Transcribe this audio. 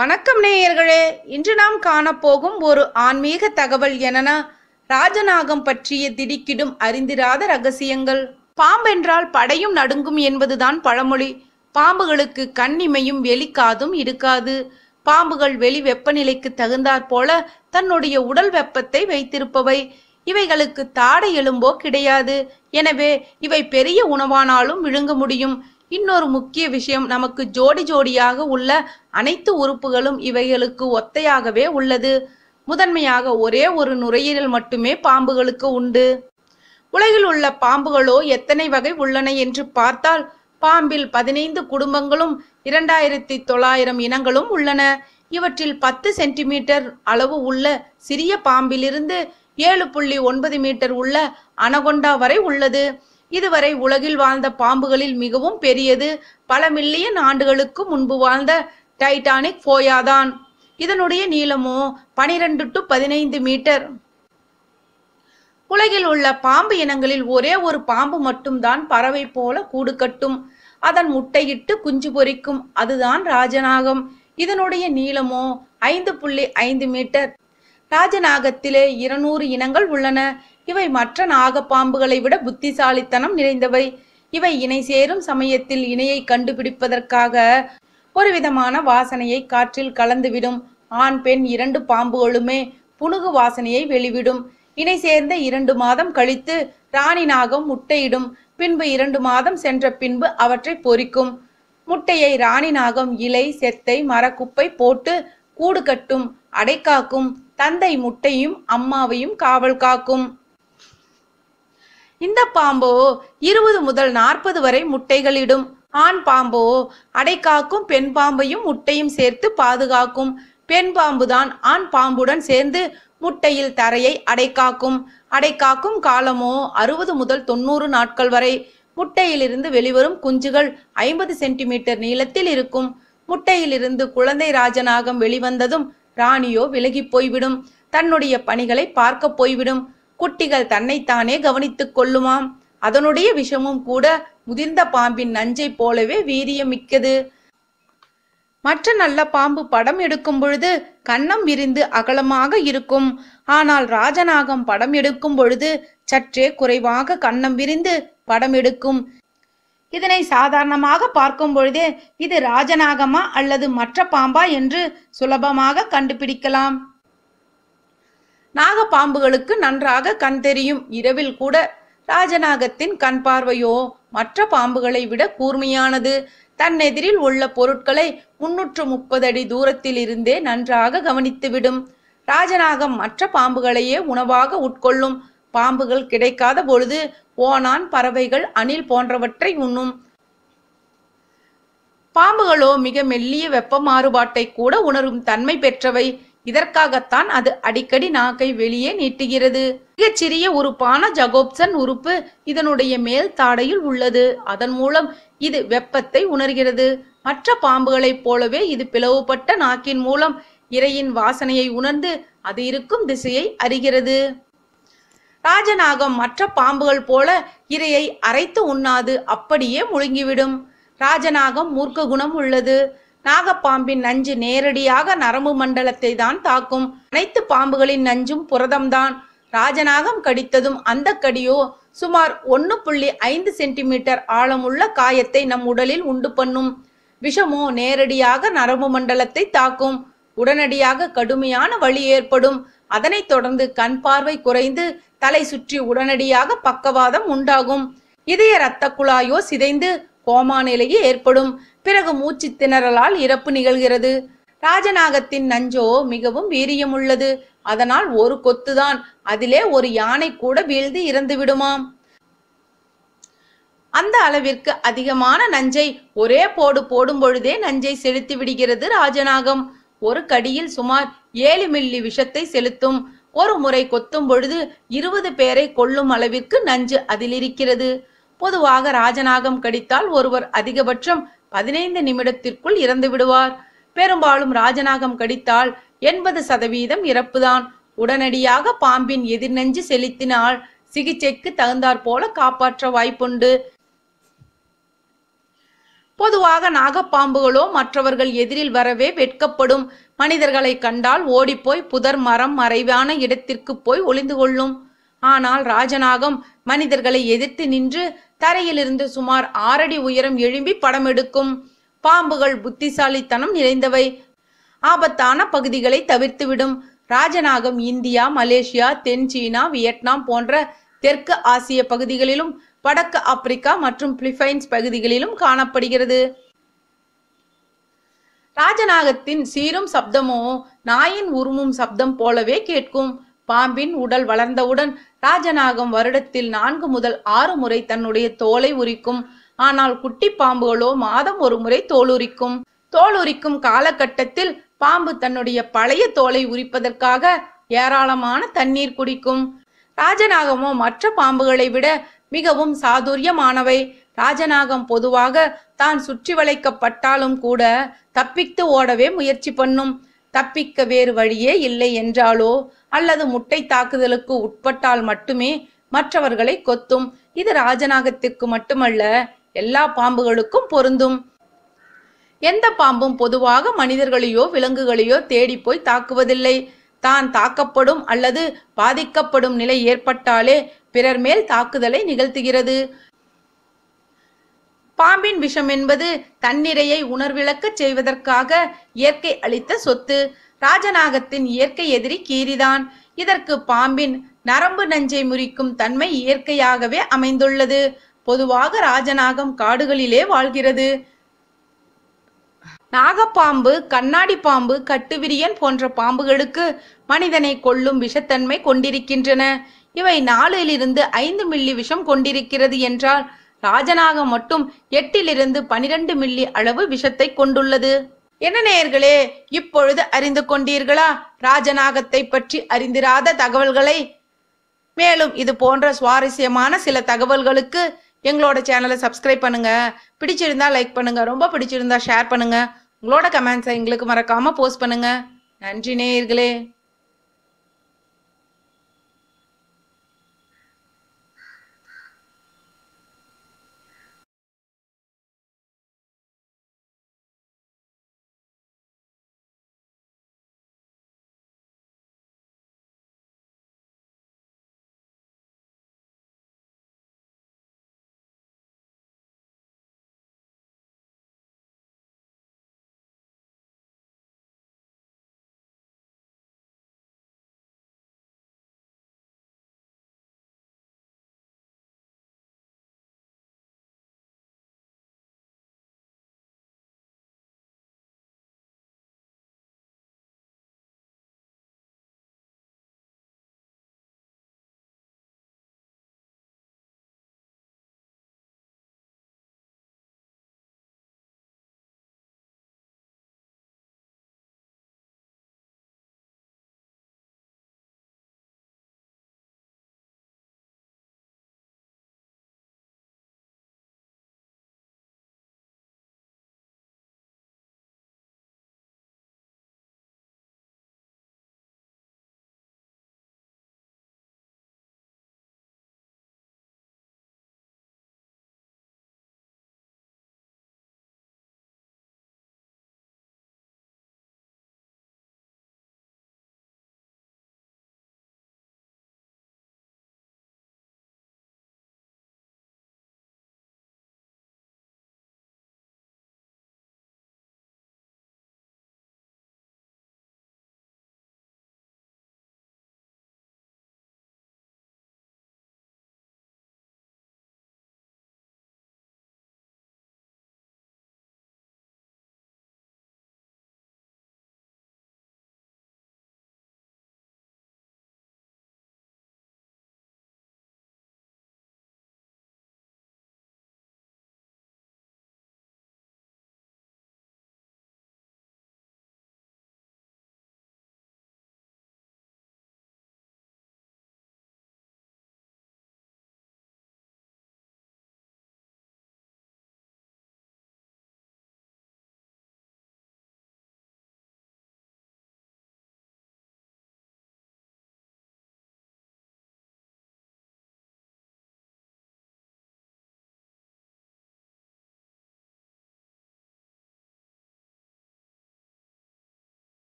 வணக்கம் நேயர்களே இன்று நாம் காணப்போகும் ஒரு ஆன்மீக தகவல் எனனா ராஜநாகம் பற்றிய திடுக்கிடும் அறிந்திராத ரகசியங்கள் பாம்பென்றால் படையும் நடுங்கும் என்பதுதான் பழமொழி பாம்புகளுக்கு கண்ணிமையும் வெளிக்காதும் இருக்காது பாம்புகள் வெளி வெப்பநிலைக்கு தகுந்தாற் போல தன்னுடைய உடல் வெப்பத்தை வைத்திருப்பவை இவைகளுக்கு தாடை எழும்போ கிடையாது எனவே இவை பெரிய உணவானாலும் விழுங்க முடியும் இன்னொரு முக்கிய விஷயம் நமக்கு ஜோடி ஜோடியாக உள்ள அனைத்து உறுப்புகளும் இவைகளுக்கு ஒத்தையாகவே உள்ளது முதன்மையாக ஒரே ஒரு நுரையீரல் மட்டுமே பாம்புகளுக்கு உண்டு உலகில் உள்ள பாம்புகளோ எத்தனை வகை உள்ளன என்று பார்த்தால் பாம்பில் பதினைந்து குடும்பங்களும் இரண்டாயிரத்தி தொள்ளாயிரம் இனங்களும் உள்ளன இவற்றில் பத்து சென்டிமீட்டர் அளவு உள்ள சிறிய பாம்பிலிருந்து ஏழு புள்ளி ஒன்பது மீட்டர் உள்ள அனகொண்டா வரை உள்ளது இதுவரை உலகில் வாழ்ந்த பாம்புகளில் மிகவும் பெரியது பல மில்லியன் ஆண்டுகளுக்கு முன்பு வாழ்ந்த டைட்டானிக் போயாதான் இதனுடைய நீளமோ பனிரெண்டு டு பதினைந்து மீட்டர் உலகில் உள்ள பாம்பு இனங்களில் ஒரே ஒரு பாம்பு மட்டும்தான் பறவை போல கூடு கட்டும் அதன் முட்டையிட்டு குஞ்சு பொறிக்கும் அதுதான் ராஜநாகம் இதனுடைய நீளமோ ஐந்து புள்ளி ஐந்து மீட்டர் ராஜநாகத்திலே இருநூறு இனங்கள் உள்ளன இவை மற்ற நாகப்பாம்புகளை விட புத்திசாலித்தனம் நிறைந்தவை இவை இணை சேரும் சமயத்தில் இணையை கண்டுபிடிப்பதற்காக ஒருவிதமான வாசனையை காற்றில் கலந்துவிடும் ஆண் பெண் இரண்டு பாம்புகளுமே புணுகு வாசனையை வெளிவிடும் இணை சேர்ந்த இரண்டு மாதம் கழித்து ராணி நாகம் முட்டையிடும் பின்பு இரண்டு மாதம் சென்ற பின்பு அவற்றை பொறிக்கும் முட்டையை ராணி நாகம் இலை செத்தை மரக்குப்பை போட்டு கூடு கட்டும் அடைக்காக்கும் தந்தை முட்டையும் அம்மாவையும் காவல் காக்கும் இந்த பாம்போ இருபது முதல் நாற்பது வரை முட்டைகளிடும் ஆண் பாம்போ அடைக்காக்கும் பெண் பாம்பையும் முட்டையும் சேர்த்து பாதுகாக்கும் பெண் பாம்புதான் ஆண் பாம்புடன் சேர்ந்து முட்டையில் தரையை அடைக்காக்கும் அடைக்காக்கும் காலமோ அறுபது முதல் தொண்ணூறு நாட்கள் வரை முட்டையிலிருந்து வெளிவரும் குஞ்சுகள் ஐம்பது சென்டிமீட்டர் நீளத்தில் இருக்கும் முட்டையிலிருந்து குழந்தை ராஜநாகம் வெளிவந்ததும் ராணியோ விலகி போய்விடும் தன்னுடைய பணிகளை பார்க்க போய்விடும் குட்டிகள் தன்னைத்தானே கவனித்துக் கொள்ளுமாம் அதனுடைய விஷமும் கூட முதிர்ந்த பாம்பின் நஞ்சை போலவே வீரியமிக்கது மற்ற நல்ல பாம்பு படம் எடுக்கும் பொழுது கன்னம் விரிந்து அகலமாக இருக்கும் ஆனால் ராஜநாகம் படம் எடுக்கும் பொழுது சற்றே குறைவாக கன்னம் விரிந்து படம் எடுக்கும் இதனை சாதாரணமாக பார்க்கும் பொழுதே இது ராஜநாகமா அல்லது மற்ற பாம்பா என்று சுலபமாக கண்டுபிடிக்கலாம் நாகப்பாம்புகளுக்கு நன்றாக கண் தெரியும் இரவில் கூட ராஜநாகத்தின் கண் பார்வையோ மற்ற பாம்புகளை விட கூர்மையானது தன் எதிரில் உள்ள பொருட்களை முன்னூற்று முப்பது அடி தூரத்தில் இருந்தே நன்றாக கவனித்துவிடும் ராஜநாகம் மற்ற பாம்புகளையே உணவாக உட்கொள்ளும் பாம்புகள் கிடைக்காத பொழுது ஓனான் பறவைகள் அணில் போன்றவற்றை உண்ணும் பாம்புகளோ மிக மெல்லிய வெப்ப மாறுபாட்டை கூட உணரும் தன்மை பெற்றவை இதற்காகத்தான் அது அடிக்கடி நாக்கை வெளியே நீட்டுகிறது மிகச் சிறிய உறுப்பான ஜகோப்சன் உறுப்பு இதனுடைய மேல் தாடையில் உள்ளது அதன் மூலம் இது வெப்பத்தை உணர்கிறது மற்ற பாம்புகளைப் போலவே இது பிளவுபட்ட நாக்கின் மூலம் இறையின் வாசனையை உணர்ந்து அது இருக்கும் திசையை அறிகிறது ராஜநாகம் மற்ற பாம்புகள் போல இரையை அரைத்து உண்ணாது அப்படியே முழுங்கிவிடும் ராஜநாகம் மூர்க்க குணம் உள்ளது நாகப்பாம்பின் நஞ்சு நேரடியாக நரம்பு மண்டலத்தை தான் தாக்கும் அனைத்து பாம்புகளின் நஞ்சும் புரதம்தான் ராஜநாகம் கடித்ததும் அந்த கடியோ சுமார் ஒன்னு புள்ளி ஐந்து சென்டிமீட்டர் ஆழமுள்ள காயத்தை நம் உடலில் உண்டு பண்ணும் விஷமோ நேரடியாக நரம்பு மண்டலத்தை தாக்கும் உடனடியாக கடுமையான வலி ஏற்படும் அதனைத் தொடர்ந்து கண் பார்வை குறைந்து தலை சுற்றி உடனடியாக பக்கவாதம் உண்டாகும் இதய ரத்த குழாயோ சிதைந்து கோமா நிலையே ஏற்படும் பிறகு மூச்சு திணறலால் இறப்பு நிகழ்கிறது ராஜநாகத்தின் நஞ்சோ மிகவும் வீரியம் உள்ளது அதனால் ஒரு கொத்துதான் அதிலே ஒரு யானை கூட வீழ்ந்து இறந்து விடுமாம் அந்த அளவிற்கு அதிகமான நஞ்சை ஒரே போடு போடும் பொழுதே நஞ்சை செலுத்தி விடுகிறது ராஜநாகம் ஒரு கடியில் சுமார் ஏழு மில்லி விஷத்தை செலுத்தும் ஒரு முறை கொத்தும் பொழுது இருபது பேரை கொள்ளும் அளவிற்கு நஞ்சு அதில் இருக்கிறது பொதுவாக ராஜநாகம் கடித்தால் ஒருவர் அதிகபட்சம் பதினைந்து நிமிடத்திற்குள் இறந்து விடுவார் பெரும்பாலும் ராஜநாகம் கடித்தால் எண்பது சதவீதம் இறப்புதான் உடனடியாக பாம்பின் எதிர்நெஞ்சு செலுத்தினால் சிகிச்சைக்கு தகுந்தாற் போல காப்பாற்ற வாய்ப்புண்டு பொதுவாக நாகப்பாம்புகளோ மற்றவர்கள் எதிரில் வரவே வெட்கப்படும் மனிதர்களை கண்டால் ஓடிப்போய் புதர் மரம் மறைவான இடத்திற்கு போய் ஒளிந்து கொள்ளும் ஆனால் ராஜநாகம் மனிதர்களை எதிர்த்து நின்று தரையிலிருந்து சுமார் ஆறடி உயரம் எழும்பி படம் எடுக்கும் பாம்புகள் புத்திசாலித்தனம் நிறைந்தவை ஆபத்தான பகுதிகளை தவிர்த்துவிடும் ராஜநாகம் இந்தியா மலேசியா தென் சீனா வியட்நாம் போன்ற தெற்கு ஆசிய பகுதிகளிலும் வடக்கு ஆப்பிரிக்கா மற்றும் பிலிப்பைன்ஸ் பகுதிகளிலும் காணப்படுகிறது ராஜநாகத்தின் சீரும் சப்தமோ நாயின் உருமும் சப்தம் போலவே கேட்கும் பாம்பின் உடல் வளர்ந்தவுடன் ராஜநாகம் வருடத்தில் நான்கு முதல் ஆறு முறை தன்னுடைய தோலை உரிக்கும் ஆனால் குட்டி பாம்புகளோ மாதம் ஒரு முறை தோலுரிக்கும் தோலுரிக்கும் காலகட்டத்தில் பாம்பு தன்னுடைய பழைய தோலை உரிப்பதற்காக ஏராளமான தண்ணீர் குடிக்கும் ராஜநாகமோ மற்ற பாம்புகளை விட மிகவும் சாதுரியமானவை ராஜநாகம் பொதுவாக தான் சுற்றி வளைக்கப்பட்டாலும் கூட தப்பித்து ஓடவே முயற்சி பண்ணும் தப்பிக்க வேறு வழியே இல்லை என்றாலோ அல்லது முட்டை தாக்குதலுக்கு உட்பட்டால் மட்டுமே மற்றவர்களை கொத்தும் இது ராஜநாகத்திற்கு மட்டுமல்ல எல்லா பாம்புகளுக்கும் பொருந்தும் எந்த பாம்பும் பொதுவாக மனிதர்களையோ விலங்குகளையோ தேடி போய் தாக்குவதில்லை தான் தாக்கப்படும் அல்லது பாதிக்கப்படும் நிலை ஏற்பட்டாலே பிறர் மேல் தாக்குதலை நிகழ்த்துகிறது பாம்பின் விஷம் என்பது தன்னிறையை உணர்விளக்க செய்வதற்காக இயற்கை அளித்த சொத்து ராஜநாகத்தின் இயற்கை எதிரி கீரிதான் இதற்கு பாம்பின் நரம்பு நஞ்சை முறிக்கும் தன்மை இயற்கையாகவே அமைந்துள்ளது பொதுவாக ராஜநாகம் காடுகளிலே வாழ்கிறது நாகப்பாம்பு கண்ணாடி பாம்பு கட்டுவிரியன் போன்ற பாம்புகளுக்கு மனிதனை கொள்ளும் விஷத்தன்மை கொண்டிருக்கின்றன இவை நாலிலிருந்து ஐந்து மில்லி விஷம் கொண்டிருக்கிறது என்றால் ராஜநாகம் மட்டும் எட்டிலிருந்து பனிரெண்டு மில்லி அளவு விஷத்தை கொண்டுள்ளது என்ன நேயர்களே இப்பொழுது அறிந்து கொண்டீர்களா ராஜநாகத்தை பற்றி அறிந்திராத தகவல்களை மேலும் இது போன்ற சுவாரஸ்யமான சில தகவல்களுக்கு எங்களோட சேனலை சப்ஸ்கிரைப் பண்ணுங்க பிடிச்சிருந்தா லைக் பண்ணுங்க ரொம்ப பிடிச்சிருந்தா ஷேர் பண்ணுங்க உங்களோட கமெண்ட்ஸை எங்களுக்கு மறக்காம போஸ்ட் பண்ணுங்க நன்றி நேயர்களே